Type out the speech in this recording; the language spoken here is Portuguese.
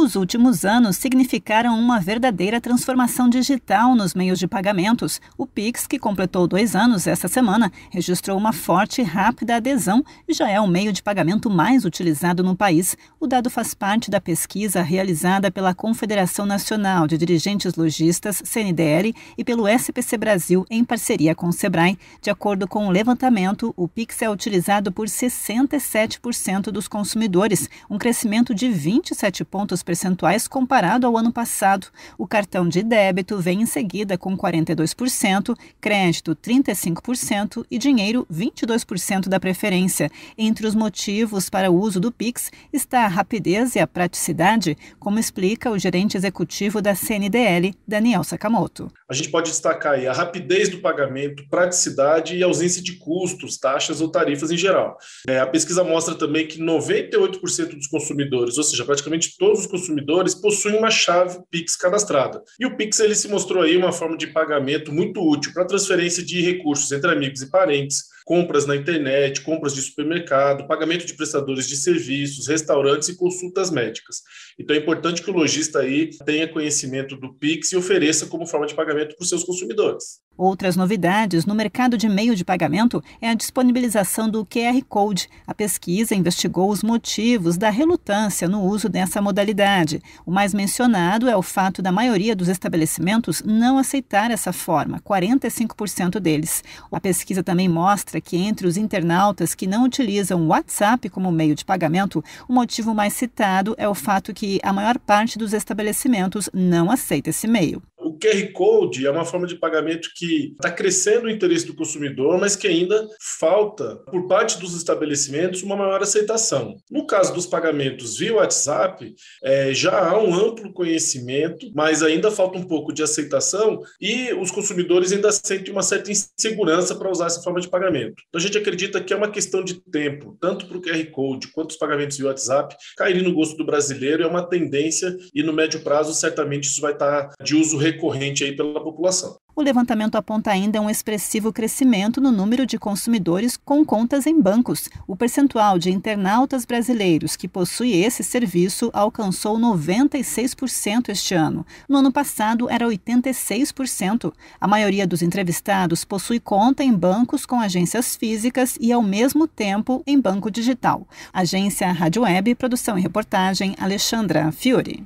Os últimos anos significaram uma verdadeira transformação digital nos meios de pagamentos. O Pix, que completou dois anos esta semana, registrou uma forte e rápida adesão e já é o meio de pagamento mais utilizado no país. O dado faz parte da pesquisa realizada pela Confederação Nacional de Dirigentes Logistas, CNDL, e pelo SPC Brasil, em parceria com o Sebrae. De acordo com o levantamento, o Pix é utilizado por 67% dos consumidores, um crescimento de 27 pontos percentuais comparado ao ano passado. O cartão de débito vem em seguida com 42%, crédito 35% e dinheiro 22% da preferência. Entre os motivos para o uso do Pix está a rapidez e a praticidade, como explica o gerente executivo da CNDL, Daniel Sakamoto. A gente pode destacar aí a rapidez do pagamento, praticidade e ausência de custos, taxas ou tarifas em geral. É, a pesquisa mostra também que 98% dos consumidores, ou seja, praticamente todos os consumidores possuem uma chave Pix cadastrada. E o Pix ele se mostrou aí uma forma de pagamento muito útil para transferência de recursos entre amigos e parentes, compras na internet, compras de supermercado, pagamento de prestadores de serviços, restaurantes e consultas médicas. Então é importante que o lojista aí tenha conhecimento do Pix e ofereça como forma de pagamento para os seus consumidores. Outras novidades no mercado de meio de pagamento é a disponibilização do QR Code. A pesquisa investigou os motivos da relutância no uso dessa modalidade. O mais mencionado é o fato da maioria dos estabelecimentos não aceitar essa forma, 45% deles. A pesquisa também mostra que entre os internautas que não utilizam o WhatsApp como meio de pagamento, o motivo mais citado é o fato que a maior parte dos estabelecimentos não aceita esse meio o QR Code é uma forma de pagamento que está crescendo o interesse do consumidor, mas que ainda falta, por parte dos estabelecimentos, uma maior aceitação. No caso dos pagamentos via WhatsApp, é, já há um amplo conhecimento, mas ainda falta um pouco de aceitação e os consumidores ainda sentem uma certa insegurança para usar essa forma de pagamento. Então, a gente acredita que é uma questão de tempo, tanto para o QR Code quanto os pagamentos via WhatsApp caírem no gosto do brasileiro, é uma tendência e no médio prazo, certamente, isso vai estar tá de uso recorrente recorrente aí pela população. O levantamento aponta ainda um expressivo crescimento no número de consumidores com contas em bancos. O percentual de internautas brasileiros que possui esse serviço alcançou 96% este ano. No ano passado, era 86%. A maioria dos entrevistados possui conta em bancos com agências físicas e, ao mesmo tempo, em banco digital. Agência Rádio Web, produção e reportagem, Alexandra Fiore.